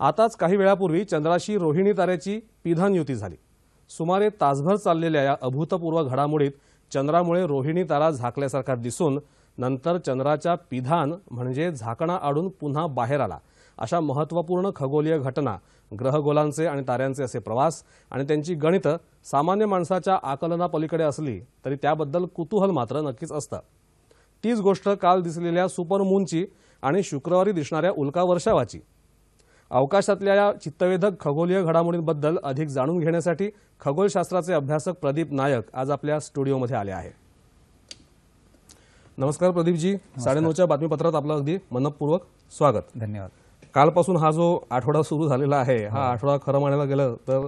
आताच काही वेळापूर्वी चंद्राशी रोहिणी ताऱ्याची पिधान युती झाली सुमारे तासभर चाललेल्या या अभूतपूर्व घडामोडीत चंद्रामुळे रोहिणी तारा झाकल्यासारखा दिसून नंतर चंद्राच्या पिधान म्हणजे झाकणा आडून पुन्हा बाहेर आला अशा महत्त्वपूर्ण खगोलीय घटना ग्रहगोलांचे आणि ताऱ्यांचे असे प्रवास आणि त्यांची गणितं सामान्य माणसाच्या आकलनापलीकडे असली तरी त्याबद्दल कुतूहल मात्र नक्कीच असतं तीच गोष्ट काल दिसलेल्या सुपरमूनची आणि शुक्रवारी दिसणाऱ्या उल्का वर्षावाची अवकाशातल्या चित्तवेधक खगोलीय घडामोडींबद्दल अधिक जाणून घेण्यासाठी खगोलशास्त्राचे अभ्यासक प्रदीप नायक आज आपल्या स्टुडिओमध्ये आले आहे नमस्कार प्रदीपजी साडेनऊच्या बातमीपत्रात आपलं अगदी मनपूर्वक स्वागत धन्यवाद कालपासून हा जो आठवडा सुरू झालेला आहे हा हो. आठवडा खरं म्हणायला गेलं तर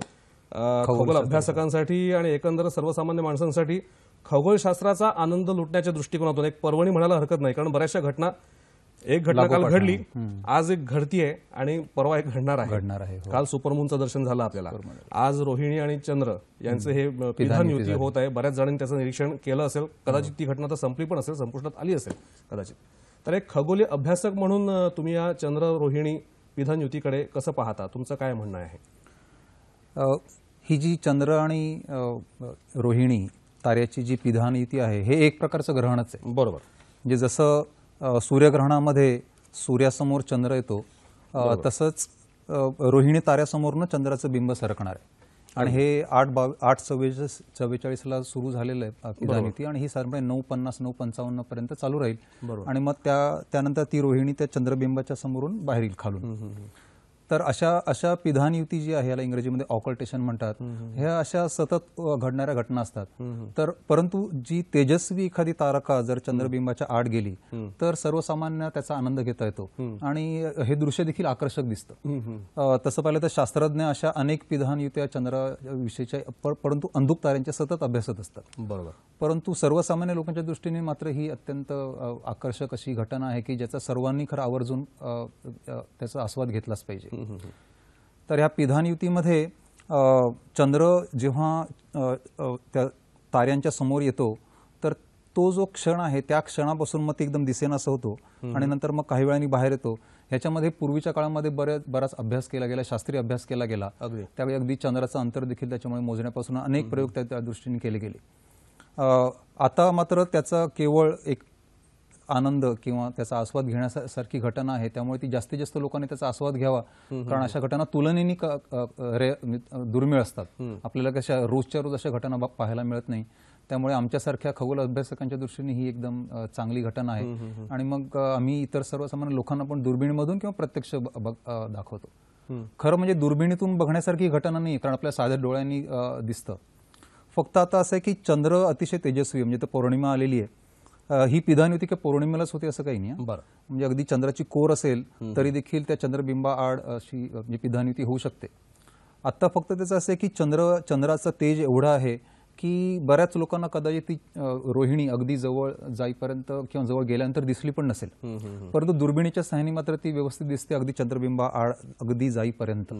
खगोल अभ्यासकांसाठी आणि एकंदर सर्वसामान्य माणसांसाठी खगोलशास्त्राचा आनंद लुटण्याच्या दृष्टिकोनातून एक पर्वणी म्हणायला हरकत नाही कारण बऱ्याचशा घटना एक घटना काल घडली आज एक घडती आहे आणि परवा एक घडणार आहे घडणार आहे हो. काल सुपरमूनचं दर्शन झालं आपल्याला आज रोहिणी आणि चंद्र यांचं हे पिधान युती होत आहे बऱ्याच जणांनी त्याचं निरीक्षण केलं असेल हो. कदाचित ती घटना तर संपली पण असेल संपुष्टात आली असेल कदाचित तर एक खगोलीय अभ्यासक म्हणून तुम्ही या चंद्र रोहिणी पिधान युतीकडे कसं पाहता तुमचं काय म्हणणं आहे ही जी चंद्र आणि रोहिणी ताऱ्याची जी पिधान युती आहे हे एक प्रकारचं ग्रहणच आहे बरोबर म्हणजे जसं सूर्यग्रहणामध्ये सूर्यासमोर चंद्र येतो तसंच रोहिणी ताऱ्यासमोरनं चंद्राचं बिंब सरकणार आहे आणि हे आठ बावी आठ चव्वेचाळीस चव्वेचाळीसला सुरू झालेलं आहे आणि ही साधारण नऊ पन्नास नऊ पंचावन्न पर्यंत चालू राहील आणि मग त्या त्यानंतर ती रोहिणी त्या चंद्रबिंबाच्या समोरून बाहेर येईल खालून तर अशा अशा पिधान युती जी आहे याला इंग्रजीमध्ये ऑकल्टेशन म्हणतात ह्या अशा सतत घडणाऱ्या घटना असतात तर परंतु जी तेजस्वी एखादी तारका जर चंद्रबिंबाच्या आड गेली तर सर्वसामान्य त्याचा आनंद घेता येतो आणि हे दृश्य देखील आकर्षक दिसतं तसं पाहिलं तर शास्त्रज्ञ अशा अनेक पिधान युत्या चंद्राविषयीच्या परंतु अंधुक ताऱ्यांच्या सतत अभ्यासत असतात बरोबर परंतु सर्वसामान्य लोकांच्या दृष्टीने मात्र ही अत्यंत आकर्षक अशी घटना आहे की ज्याचा सर्वांनी खरं आवर्जून त्याचा आस्वाद घेतलाच पाहिजे तर या पिधान युतीमध्ये चंद्र जेव्हा त्या ताऱ्यांच्या समोर येतो तर तो जो क्षण आहे त्या क्षणापासून मग ते एकदम दिसेनास होतो आणि नंतर मग काही वेळाने बाहेर येतो ह्याच्यामध्ये पूर्वीच्या काळामध्ये बऱ्याच बराच अभ्यास केला गेला शास्त्रीय अभ्यास केला गेला त्यावेळी अगदी चंद्राचा अंतर देखील त्याच्यामुळे मोजण्यापासून अनेक प्रयोग त्या दृष्टीने केले गेले आता मात्र त्याचा केवळ एक आनंद किंवा त्याचा आस्वाद घेण्यासारखी घटना आहे त्यामुळे ती जास्तीत जास्त लोकांनी त्याचा आस्वाद घ्यावा कारण अशा घटना तुलनेने दुर्मिळ असतात आपल्याला कशा रोजच्या रोज अशा घटना पाहायला मिळत नाही त्यामुळे आमच्यासारख्या खगोल अभ्यासकांच्या दृष्टीने ही एकदम चांगली घटना आहे आणि मग आम्ही इतर सर्वसामान्य लोकांना पण दुर्बिणीमधून किंवा प्रत्यक्ष दाखवतो खरं म्हणजे दुर्बिणीतून बघण्यासारखी घटना नाही कारण आपल्या साध्या डोळ्यांनी दिसतं फक्त आता असं आहे की चंद्र अतिशय तेजस्वी म्हणजे तर पौर्णिमा आलेली आहे ही पिधान होती की पौर्णिमेलाच होती असं काही नाही बरं म्हणजे अगदी चंद्राची कोर असेल तरी देखील त्या चंद्रबिंबा आड अशी म्हणजे पिधान होऊ शकते आता फक्त त्याचं असं आहे की चंद्र चंद्राचं तेज एवढं आहे की बऱ्याच लोकांना कदाचित ती रोहिणी अगदी जवळ जाईपर्यंत किंवा जवळ गेल्यानंतर दिसली पण नसेल परंतु दुर्बिणीच्या सहाय्याने मात्र ती व्यवस्थित दिसते अगदी चंद्रबिंबा आड अगदी जाईपर्यंत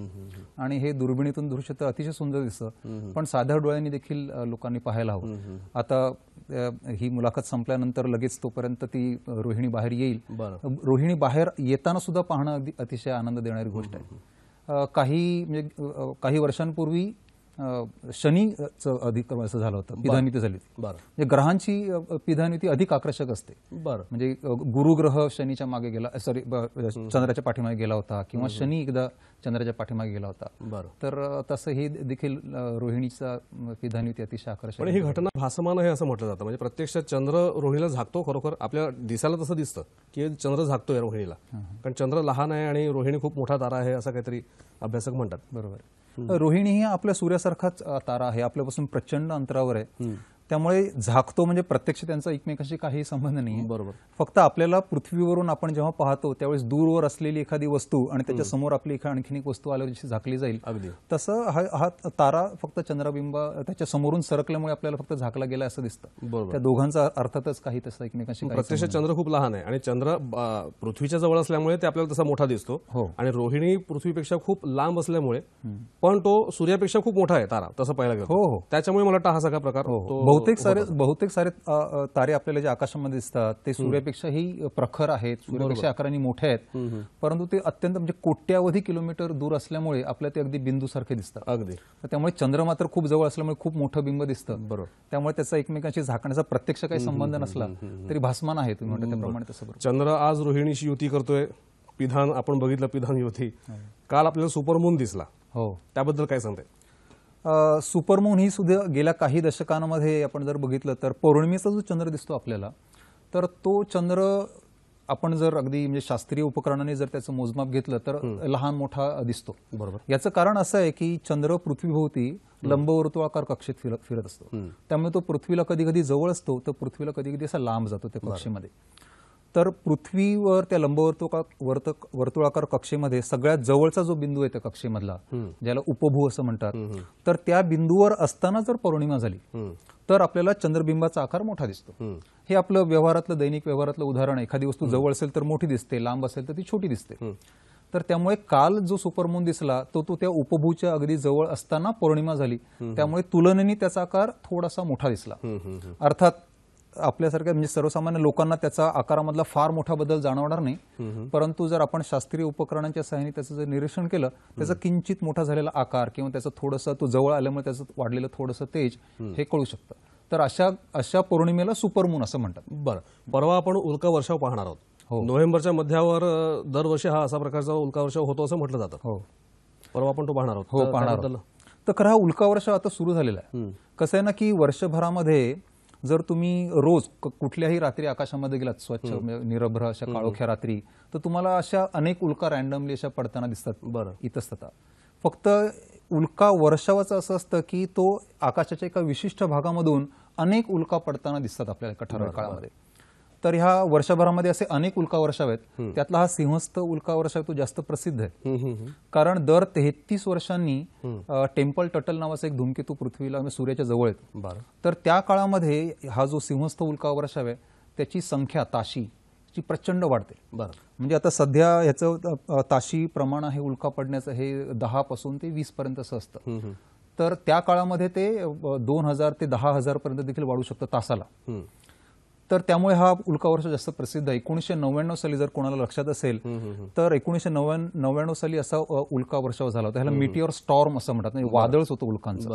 आणि हे दुर्बिणीतून दृश्य तर अतिशय सुंदर दिसतं पण साध्या डोळ्यांनी देखील लोकांनी पाहायला हवं आता ही मुलाखत संपल्यानंतर लगेच तोपर्यंत ती रोहिणी बाहेर येईल रोहिणी बाहेर येताना सुद्धा पाहणं अगदी अतिशय आनंद देणारी गोष्ट आहे काही म्हणजे काही वर्षांपूर्वी शनीचं अधिक्रमण असं झालं होतं पिधान्युती झाली होती बरं म्हणजे ग्रहांची पिधान्युती अधिक आकर्षक असते बरं म्हणजे गुरुग्रह शनीच्या मागे गेला सॉरी चंद्राच्या पाठीमागे गेला होता किंवा शनी एकदा चंद्राच्या पाठीमागे गेला होता बरं तर तसं हे देखील रोहिणीचा पिधान्युती अतिशय आकर्षक ही घटना भासमान आहे असं म्हटलं जातं म्हणजे प्रत्यक्ष चंद्र रोहिणीला झाकतो खरोखर आपल्या दिसायला तसं दिसतं की चंद्र झाकतोय रोहिणीला कारण चंद्र लहान आहे आणि रोहिणी खूप मोठा तारा आहे असं काहीतरी अभ्यासक म्हणतात बरोबर रोहिणी ही आपल्या सूर्यासारखाच तारा आहे आपल्यापासून प्रचंड अंतरावर आहे त्यामुळे झाकतो म्हणजे प्रत्यक्ष त्यांचा एकमेकांशी काही संबंध नाही बरोबर फक्त आपल्याला पृथ्वीवरून आपण जेव्हा पाहतो त्यावेळेस दूरवर असलेली एखादी वस्तू आणि त्याच्या समोर आपली एखादी आणखीन एक वस्तू आल्यावर जशी झाकली जाईल अगदी तसं हा हा तारा फक्त चंद्रबिंब त्याच्या समोरून सरकल्यामुळे आपल्याला फक्त झाकला गेला असं दिसतं बरोबर त्या दोघांचा अर्थातच काही तसं एकमेकांशी प्रत्यक्ष चंद्र खूप लहान आहे आणि चंद्र पृथ्वीच्या जवळ असल्यामुळे ते आपल्याला तसा मोठा दिसतो हो. आणि रोहिणी पृथ्वीपेक्षा खूप लांब असल्यामुळे पण तो सूर्यापेक्षा खूप मोठा आहे तारा तसं पाहायला गेलो हो हो त्याच्यामुळे मला हा सगळा प्रकार हो, हो. बहुतेक सारे बहुतेक सारे तारे आपल्याला जे आकाशामध्ये दिसतात ते सूर्यापेक्षाही प्रखर आहेत सूर्यापेक्षा आकाराने मोठे आहेत परंतु ते अत्यंत म्हणजे कोट्यावधी किलोमीटर दूर असल्यामुळे आपल्या ते अगदी बिंदू सारखे दिसतात अगदी त्यामुळे चंद्र मात्र खूप जवळ असल्यामुळे खूप मोठं बिंब दिसतं बरोबर त्यामुळे त्याचा एकमेकांशी झाकण्याचा प्रत्यक्ष काही संबंध नसला तरी भासमान आहे तुम्ही म्हणता त्याप्रमाणे तसं चंद्र आज रोहिणीशी युती करतोय पिधान आपण बघितलं पिधान युती हो. काल आपल्याला सुपरमून दिसला हो त्याबद्दल काय सांगताय सुपरमून ही सुद्धा गेल्या काही दशकांमध्ये आपण जर बघितलं तर पौर्णिमेचा जो चंद्र दिसतो आपल्याला तर तो चंद्र आपण जर अगदी म्हणजे शास्त्रीय उपकरणाने जर त्याचं मोजमाप घेतलं तर लहान मोठा दिसतो बरोबर याचं कारण असं आहे की चंद्र पृथ्वीभोवती लंबवर्तुळाकार कक्षेत फिरत असतो त्यामुळे तो पृथ्वीला कधी कधी जवळ असतो तर पृथ्वीला कधी कधी असा लांब जातो त्या कक्षेमध्ये तर पृथ्वीवर त्या लंबवर्तुका वर्त वर्तुळाकार कक्षेमध्ये सगळ्यात जवळचा जो बिंदू आहे त्या कक्षेमधला ज्याला उपभू असं म्हणतात तर त्या बिंदूवर असताना जर पौर्णिमा झाली तर आपल्याला चंद्रबिंबाचा आकार मोठा दिसतो हे आपलं व्यवहारातलं दैनिक व्यवहारातलं उदाहरण एखादी वस्तू जवळ असेल तर मोठी दिसते लांब असेल तर ती छोटी दिसते तर त्यामुळे काल जो सुपरमून दिसला तो तो त्या उपभूच्या अगदी जवळ असताना पौर्णिमा झाली त्यामुळे तुलनेने त्याचा आकार थोडासा मोठा दिसला अर्थात आपल्यासारख्या म्हणजे सर्वसामान्य लोकांना त्याचा आकारामधला फार मोठा बदल जाणवणार नाही परंतु जर आपण शास्त्रीय उपकरणांच्या सहाय्याने त्याचं जर निरीक्षण केलं त्याचा किंचित मोठा झालेला आकार किंवा त्याचं थोडंसं तो जवळ आल्यामुळे त्याचं वाढलेलं थोडंसं तेज हे कळू शकतं तर अशा अशा पौर्णिमेला सुपरमून असं म्हणतात बरं परवा आपण उल्का वर्षाव पाहणार आहोत हो नोव्हेंबरच्या मध्यावर दरवर्षी हा असा प्रकारचा उल्का वर्षाव होतो असं म्हटलं जातं हो परवा आपण तो पाहणार आहोत हो पाहणार तर खरं हा उल्का वर्षाव आता सुरू झालेला आहे कसं आहे ना की वर्षभरामध्ये जर तुम्ही रोज कुठल्याही रात्री आकाशामध्ये गेलात स्वच्छ म्हणजे निरभ्र अशा काळोख्या रात्री तर तुम्हाला अशा अनेक उल्का रॅन्डमली अशा पडताना दिसतात बरं इतस्तता फक्त उल्का वर्षावाचं असं असतं की तो आकाशाच्या एका विशिष्ट भागामधून अनेक उल्का पडताना दिसतात आपल्याला एका ठराविक काळामध्ये तर ह्या वर्षभरामध्ये असे अनेक उल्का वर्षाव आहेत त्यातला हा सिंहस्थ उल्का वर्षाव तो जास्त प्रसिद्ध आहे कारण दर तेहतीस वर्षांनी टेम्पल टटल नावाचा एक धूमकेतू पृथ्वीला म्हणजे सूर्याच्या जवळ येतो तर त्या काळामध्ये हा जो सिंहस्थ उल्का वर्षाव आहे त्याची संख्या ताशी ची प्रचंड वाढते बरं म्हणजे आता सध्या ह्याचं ताशी प्रमाण आहे उल्का पडण्याचं हे दहा पासून ते वीस पर्यंत असं असतं तर त्या काळामध्ये ते दोन हजार ते दहा हजार पर्यंत देखील वाढू शकतं तासाला तर त्यामुळे हा उल्का वर्ष जास्त प्रसिद्ध आहे एकोणीसशे नव्याण्णव साली जर कोणाला लक्षात असेल तर एकोणीशे नव्याण्णव साली असा उल्का वर्षाव झाला होता ह्याला मिटिओर स्टॉर्म असं म्हणतात म्हणजे वादळच होतं उल्कांचं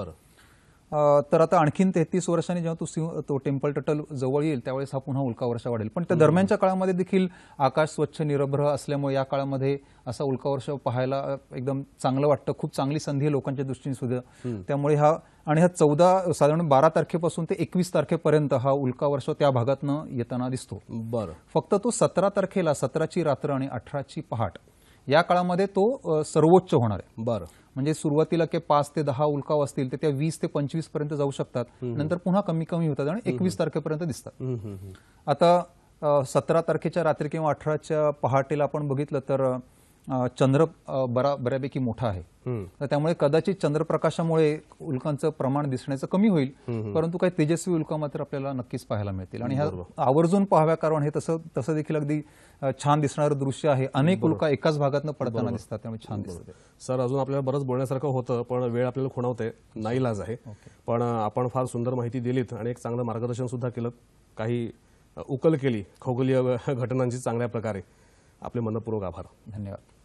तर आता आणखीन तेहतीस वर्षांनी जेव्हा तो सिंह तो टेम्पल टटल जवळ येईल त्यावेळेस हा पुन्हा उल्का वर्षा वाढेल पण त्या हो, हो. दरम्यानच्या काळामध्ये देखील आकाश स्वच्छ निरभ्र असल्यामुळे या काळामध्ये असा उल्का वर्ष पाहायला एकदम चांगलं वाटतं खूप चांगली संधी आहे लोकांच्या दृष्टीने सुद्धा त्यामुळे हा आणि हा चौदा साधारण बारा तारखेपासून ते एकवीस तारखेपर्यंत हा उल्का वर्ष त्या भागातनं येताना दिसतो बरं फक्त तो सतरा तारखेला सतराची रात्र आणि अठराची पहाट या काळामध्ये तो सर्वोच्च होणार आहे बरं म्हणजे सुरुवातीला के पाच ते दहा उल्काव असतील तर त्या वीस ते पंचवीस पर्यंत जाऊ शकतात नंतर पुन्हा कमी कमी होतात आणि एकवीस तारखेपर्यंत दिसतात आता सतरा तारखेच्या रात्री किंवा अठराच्या पहाटेला आपण बघितलं तर चंद्र बरा बऱ्यापैकी मोठा आहे तर त्यामुळे कदाचित चंद्रप्रकाशामुळे उल्कांचं प्रमाण दिसण्याचं कमी होईल परंतु काही तेजस्वी उल्का मात्र आपल्याला नक्कीच पाहायला मिळतील आणि ह्या आवर्जून पाहाव्या कारण हे तसं तसं देखील अगदी छान दिसणारं दृश्य आहे अनेक उल्का एकाच भागातनं पडताना दिसतात त्यामुळे छान दिसत सर अजून आपल्याला बरंच बोलण्यासारखं होतं पण वेळ आपल्याला खुणावते लाज आहे पण आपण फार सुंदर माहिती दिलीत आणि एक चांगलं मार्गदर्शन सुद्धा केलं काही उकल केली खगोलीय घटनांची चांगल्या प्रकारे आपले मनपूर्वक आभार धन्यवाद